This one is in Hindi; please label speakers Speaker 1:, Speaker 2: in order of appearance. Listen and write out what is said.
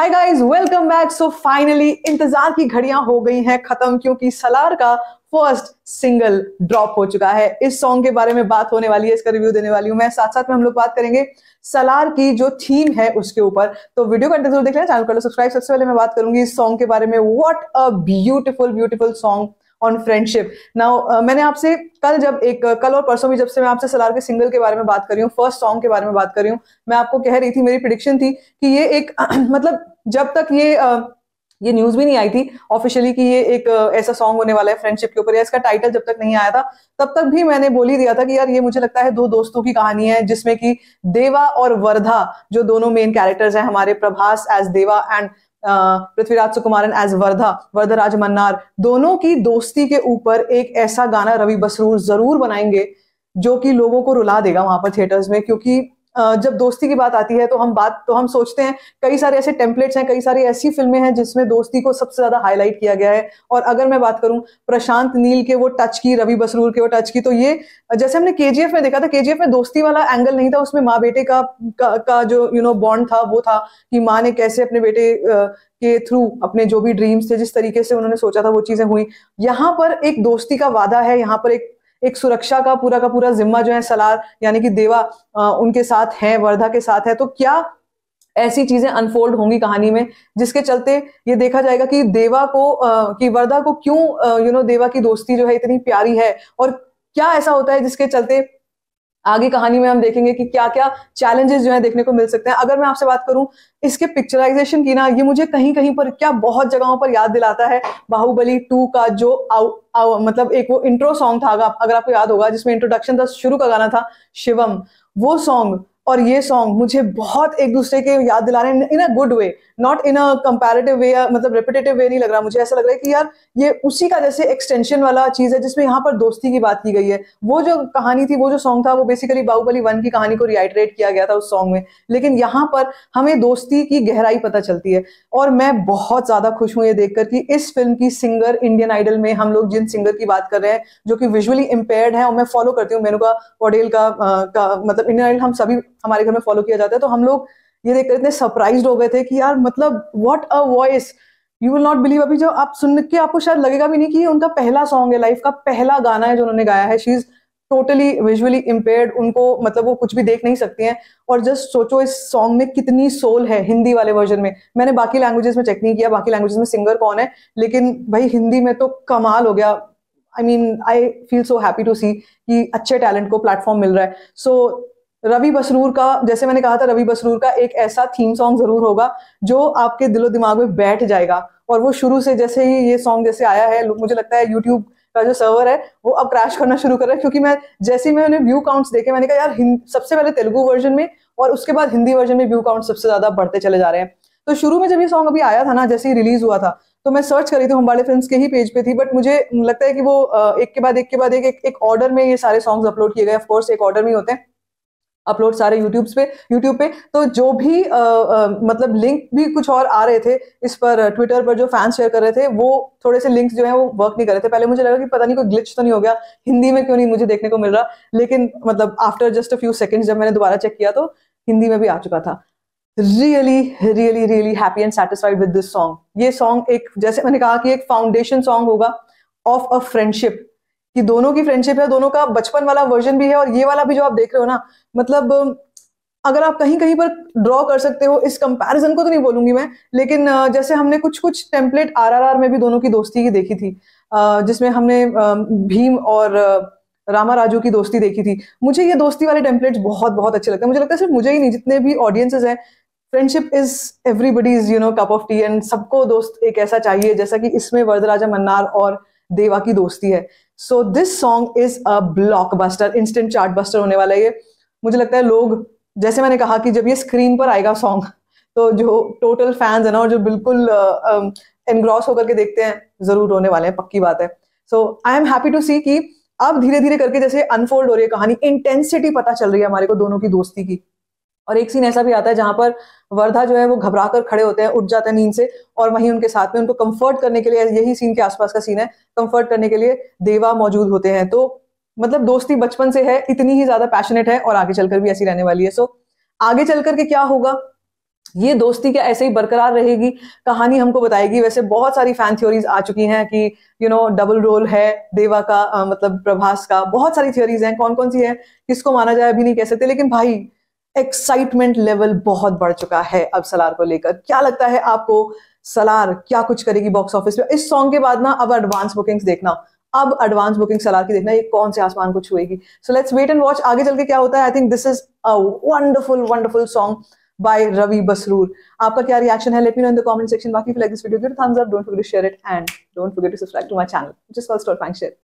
Speaker 1: हाय guys welcome back so finally इंतजार की घड़ियां हो गई हैं खत्म क्योंकि सलार का फर्स्ट सिंगल ड्रॉप हो चुका है इस सॉन्ग के बारे में बात होने वाली है इसका रिव्यू देने वाली हूं मैं साथ साथ में हम लोग बात करेंगे सलार की जो थीम है उसके ऊपर तो वीडियो का जरूर देख लेना चैनल कर लो सब्सक्राइब सबसे पहले मैं बात करूंगी इस सॉन्ग के बारे में what a beautiful beautiful song on friendship now मैंने आपसे कल जब एक uh, कल और परसों भी जब से मैं आपसे सलार के सिंगल के बारे में बात कर रही हूँ फर्स्ट सॉन्ग के बारे में बात कर रही हूँ मैं आपको कह रही थी मेरी प्रिडिक्शन थी कि ये एक मतलब जब तक ये uh, ये न्यूज भी नहीं आई थी ऑफिशियली कि ये एक uh, ऐसा सॉन्ग होने वाला है फ्रेंडशिप के ऊपर या इसका टाइटल जब तक नहीं आया था तब तक भी मैंने बोल ही दिया था कि यार ये मुझे लगता है दो दोस्तों की कहानी है जिसमें कि देवा और वर्धा जो दोनों मेन कैरेक्टर्स हैं हमारे Prabhas as Deva and Prithviraj Sukumaran as Vardha Vardha Raj Mannar दोनों की दोस्ती के ऊपर एक ऐसा गाना रवि बसरूर जरूर बनाएंगे जो कि लोगों को रुला देगा वहां पर थिएटर्स में क्योंकि जब दोस्ती की बात आती है तो हम बात तो हम सोचते हैं कई सारे ऐसे टेम्पलेट्स हैं कई सारी ऐसी फिल्में हैं जिसमें दोस्ती को सबसे ज्यादा हाईलाइट किया गया है और अगर मैं बात करूं प्रशांत नील के वो टच की रवि बसरूर के वो टच की तो ये जैसे हमने के में देखा था के में दोस्ती वाला एंगल नहीं था उसमें माँ बेटे का, का का जो यू नो बॉन्ड था वो था कि माँ ने कैसे अपने बेटे के थ्रू अपने जो भी ड्रीम्स थे जिस तरीके से उन्होंने सोचा था वो चीजें हुई यहाँ पर एक दोस्ती का वादा है यहाँ पर एक एक सुरक्षा का पूरा का पूरा जिम्मा जो है सलार यानी कि देवा आ, उनके साथ है वर्धा के साथ है तो क्या ऐसी चीजें अनफोल्ड होंगी कहानी में जिसके चलते ये देखा जाएगा कि देवा को आ, कि वर्धा को क्यों यू नो देवा की दोस्ती जो है इतनी प्यारी है और क्या ऐसा होता है जिसके चलते आगे कहानी में हम देखेंगे कि क्या क्या चैलेंजेस जो है देखने को मिल सकते हैं अगर मैं आपसे बात करूं इसके पिक्चराइजेशन की ना ये मुझे कहीं कहीं पर क्या बहुत जगहों पर याद दिलाता है बाहुबली टू का जो आउ, आउ, मतलब एक वो इंट्रो सॉन्ग था अगर आपको याद होगा जिसमें इंट्रोडक्शन था शुरू का गाना था शिवम वो सॉन्ग और ये सॉन्ग मुझे बहुत एक दूसरे के याद दिला रहे हैं in a good way not in a comparative way या मतलब रिपीटेटिव वे नहीं लग रहा मुझे ऐसा लग रहा है कि यार ये उसी का जैसे एक्सटेंशन वाला चीज़ है जिसमें यहाँ पर दोस्ती की बात की गई है वो जो कहानी थी वो जो सॉन्ग था वो बेसिकली बाहुबली वन की कहानी को रिहाइड्रेट किया गया था उस सॉन्ग में लेकिन यहाँ पर हमें दोस्ती की गहराई पता चलती है और मैं बहुत ज़्यादा खुश हूँ ये देखकर कि इस फिल्म की सिंगर इंडियन आइडल में हम लोग जिन सिंगर की बात कर रहे हैं जो कि विजुअली इम्पेयर्ड है और मैं फॉलो करती हूँ मेनुका पोडेल का, का मतलब इंडियन आइडल हम सभी हमारे घर में फॉलो किया जाता है तो हम लोग ये देखकर इतने सरप्राइज हो गए थे कि यार मतलब what a voice you will not believe अभी जो आप सुन के आपको शायद लगेगा भी नहीं कि उनका पहला सॉन्ग है लाइफ का पहला गाना है जो उन्होंने गाया है she is totally visually impaired उनको मतलब वो कुछ भी देख नहीं सकती हैं और जस्ट सोचो इस सॉन्ग में कितनी सोल है हिंदी वाले वर्जन में मैंने बाकी लैंग्वेजेस में चेक नहीं किया बाकी लैंग्वेजेस में सिंगर कौन है लेकिन भाई हिंदी में तो कमाल हो गया I mean I feel so happy to see कि अच्छे टैलेंट को प्लेटफॉर्म मिल रहा है सो so, रवि बसरूर का जैसे मैंने कहा था रवि बसरूर का एक ऐसा थीम सॉन्ग जरूर होगा जो आपके दिलो दिमाग में बैठ जाएगा और वो शुरू से जैसे ही ये सॉन्ग जैसे आया है मुझे लगता है यूट्यूब का जो सर्वर है वो अब क्रैश करना शुरू कर रहा है क्योंकि मैं जैसे ही मैंने व्यू काउंट्स देखे मैंने कहा यार सबसे पहले तेलुगु वर्जन में और उसके बाद हिंदी वर्जन में व्यू काउंट सबसे ज्यादा बढ़ते चले जा रहे हैं तो शुरू में जब ये सॉन्ग अभी आया था ना जैसे ही रिलीज हुआ था तो मैं सर्च करी थी हमारे फिल्म के ही पेज पे थी बट मुझे लगता है कि वो एक के बाद एक के बाद एक एक ऑर्डर में ये सारे सॉन्ग्स अपलोड किए गए ऑफकोर्स एक ऑर्डर में होते हैं अपलोड सारे यूट्यूब पे यूट्यूब पे तो जो भी आ, आ, मतलब लिंक भी कुछ और आ रहे थे इस पर ट्विटर पर जो फैंस शेयर कर रहे थे वो थोड़े से लिंक्स जो है वो वर्क नहीं कर रहे थे पहले मुझे लगा कि पता नहीं कोई ग्लिच तो नहीं हो गया हिंदी में क्यों नहीं मुझे देखने को मिल रहा लेकिन मतलब after just a few seconds जब मैंने दोबारा चेक किया तो हिंदी में भी आ चुका था really really really happy and satisfied with this song ये सॉन्ग एक जैसे मैंने कहा कि एक फाउंडेशन सॉन्ग होगा ऑफ अ फ्रेंडशिप कि दोनों की फ्रेंडशिप है दोनों का बचपन वाला वर्जन भी है और ये वाला भी जो आप देख रहे हो ना मतलब अगर आप कहीं कहीं पर ड्रॉ कर सकते हो इस कंपैरिजन को तो नहीं बोलूंगी मैं लेकिन जैसे हमने कुछ कुछ टेम्पलेट आरआरआर में भी दोनों की दोस्ती की देखी थी जिसमें हमने भीम और रामा राजू की दोस्ती देखी थी मुझे ये दोस्ती वाले टेम्पलेट बहुत बहुत अच्छे लगते हैं मुझे लगता है सिर्फ मुझे ही नहीं जितने भी ऑडियंसेस हैं friendship is everybody is you know cup of tea and सबको दोस्त एक ऐसा चाहिए जैसा कि इसमें वरदराजा मन्नार और देवा की दोस्ती है so this song is a blockbuster instant chartbuster होने वाला है ये मुझे लगता है लोग जैसे मैंने कहा कि जब ये स्क्रीन पर आएगा सॉन्ग तो जो टोटल फैंस है ना और जो बिल्कुल एनग्रॉस होकर के देखते हैं जरूर रोने वाले हैं पक्की बात है so I am happy to see कि अब धीरे धीरे करके जैसे अनफोल्ड हो रही है कहानी इंटेंसिटी पता चल रही है हमारे को दोनों की दोस्ती की और एक सीन ऐसा भी आता है जहां पर वर्धा जो है वो घबरा कर खड़े होते हैं उठ जाते हैं नींद से और वहीं उनके साथ में उनको कंफर्ट करने के लिए यही सीन के आसपास का सीन है कंफर्ट करने के लिए देवा मौजूद होते हैं तो मतलब दोस्ती बचपन से है इतनी ही ज्यादा पैशनेट है और आगे चलकर भी ऐसी रहने वाली है सो आगे चल करके क्या होगा ये दोस्ती क्या ऐसे ही बरकरार रहेगी कहानी हमको बताएगी वैसे बहुत सारी फैन थ्योरीज आ चुकी हैं कि यू नो डबल रोल है देवा का आ, मतलब प्रभास का बहुत सारी थ्योरीज हैं कौन कौन सी है किसको माना जाए अभी नहीं कह सकते लेकिन भाई एक्साइटमेंट लेवल बहुत बढ़ चुका है अब सलार को लेकर क्या लगता है आपको सलार क्या कुछ करेगी बॉक्स ऑफिस में इस सॉन्ग के बाद ना अब एडवांस बुकिंग्स देखना अब एडवांस बुकिंग सलार की देखना ये कौन से आसमान को छुएगी so let's wait and watch आगे चल के क्या होता है I think this is a wonderful wonderful song by Ravi Basrur आपका क्या रिएक्शन है let me know in the comment section बाकी like this video give thumbs up don't forget to share it and don't forget to subscribe to my channel just for stop and share